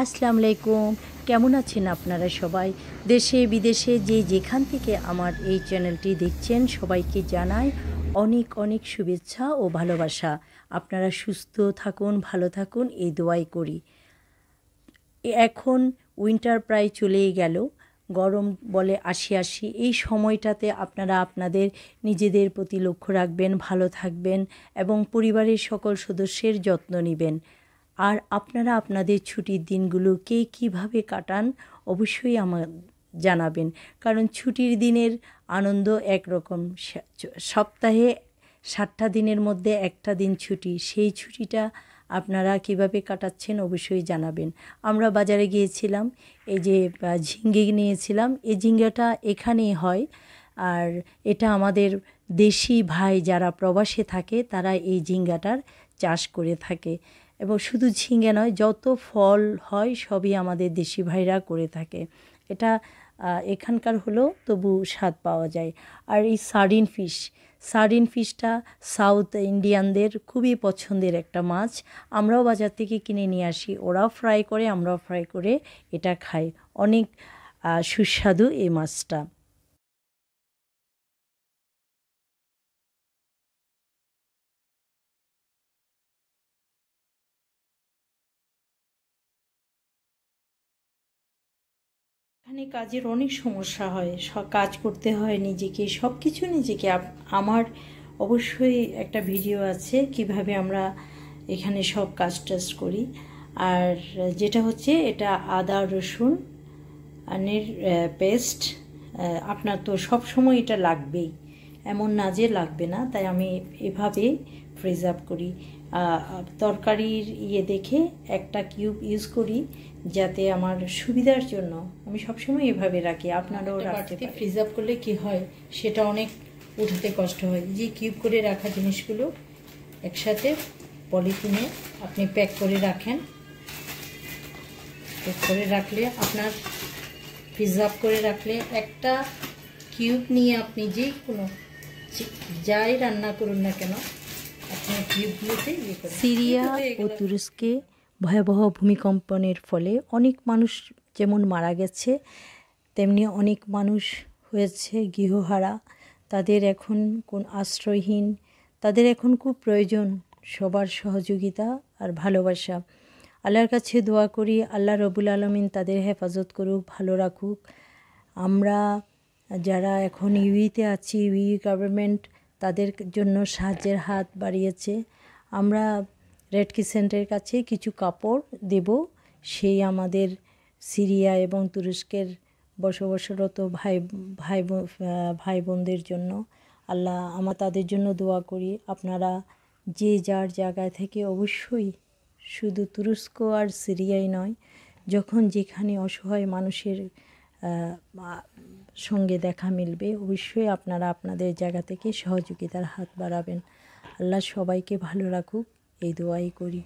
আসসালামু আলাইকুম কেমন আছেন আপনারা সবাই দেশে বিদেশে যে যেখান থেকে আমার এই চ্যানেলটি দেখছেন সবাইকে জানাই অনেক অনেক শুভেচ্ছা ও ভালোবাসা আপনারা সুস্থ থাকুন ভালো থাকুন এই দোয়াই করি এখন উইন্টার প্রায় চলেই গেল গরম বলে আসি আসি এই সময়টাতে আপনারা আপনাদের নিজেদের প্রতি লক্ষ্য রাখবেন ভালো থাকবেন এবং পরিবারের সকল সদস্যের যত্ন নেবেন আর আপনারা আপনাদের ছুটির দিনগুলো কে কীভাবে কাটান অবশ্যই আমার জানাবেন কারণ ছুটির দিনের আনন্দ একরকম সপ্তাহে সাতটা দিনের মধ্যে একটা দিন ছুটি সেই ছুটিটা আপনারা কিভাবে কাটাচ্ছেন অবশ্যই জানাবেন আমরা বাজারে গিয়েছিলাম এই যে ঝিঙ্গে নিয়েছিলাম এই ঝিঙ্গাটা এখানেই হয় আর এটা আমাদের দেশি ভাই যারা প্রবাসে থাকে তারা এই ঝিঙ্গাটার চাষ করে থাকে এবং শুধু ঝিঙে নয় যত ফল হয় সবই আমাদের দেশি ভাইরা করে থাকে এটা এখানকার হলেও তবু স্বাদ পাওয়া যায় আর এই সারিন ফিশ সারিন ফিশটা সাউথ ইন্ডিয়ানদের খুবই পছন্দের একটা মাছ আমরাও বাজার থেকে কিনে নিয়ে আসি ওরাও ফ্রাই করে আমরাও ফ্রাই করে এটা খাই অনেক সুস্বাদু এই মাছটা এখানে কাজের অনেক সমস্যা হয় সব কাজ করতে হয় নিজেকে সব কিছু নিজেকে আমার অবশ্যই একটা ভিডিও আছে কিভাবে আমরা এখানে সব কাজ টাজ করি আর যেটা হচ্ছে এটা আদা রসুন পেস্ট আপনার তো সব সময় এটা লাগবেই এমন না যে লাগবে না তাই আমি এভাবে প্রিজার্ভ করি তরকারির ইয়ে দেখে একটা কিউব ইউজ করি যাতে আমার সুবিধার জন্য আমি সবসময় এভাবে রাখি আপনারাও রাখতে প্রিজার্ভ করলে কি হয় সেটা অনেক উঠতে কষ্ট হয় যে কিউব করে রাখা জিনিসগুলো একসাথে পলিথিনে আপনি প্যাক করে রাখেন প্যাক করে রাখলে আপনার প্রিজার্ভ করে রাখলে একটা কিউব নিয়ে আপনি যে কোনো যাই রান্না করুন না কেন ইয়ে সিরিয়া ও তুরস্কে ভয়াবহ ভূমিকম্পনের ফলে অনেক মানুষ যেমন মারা গেছে তেমনি অনেক মানুষ হয়েছে গৃহহারা তাদের এখন কোন আশ্রয়হীন তাদের এখন খুব প্রয়োজন সবার সহযোগিতা আর ভালোবাসা আল্লাহর কাছে দোয়া করি আল্লাহ রবুল আলমিন তাদের হেফাজত করুক ভালো রাখুক আমরা যারা এখন ইউইতে আছি ইউই গভর্নমেন্ট তাদের জন্য সাহায্যের হাত বাড়িয়েছে আমরা রেড ক্রিসেন্টের কাছে কিছু কাপড় দেব সেই আমাদের সিরিয়া এবং তুরস্কের বসবাসরত ভাই ভাই ভাই বোনদের জন্য আল্লাহ আমার তাদের জন্য দোয়া করি আপনারা যে যার জায়গায় থেকে অবশ্যই শুধু তুরস্ক আর সিরিয়াই নয় যখন যেখানে অসহায় মানুষের সঙ্গে দেখা মিলবে অবশ্যই আপনারা আপনাদের জায়গা থেকে সহযোগিতার হাত বাড়াবেন আল্লাহ সবাইকে ভালো রাখুক এই দোয়াই করি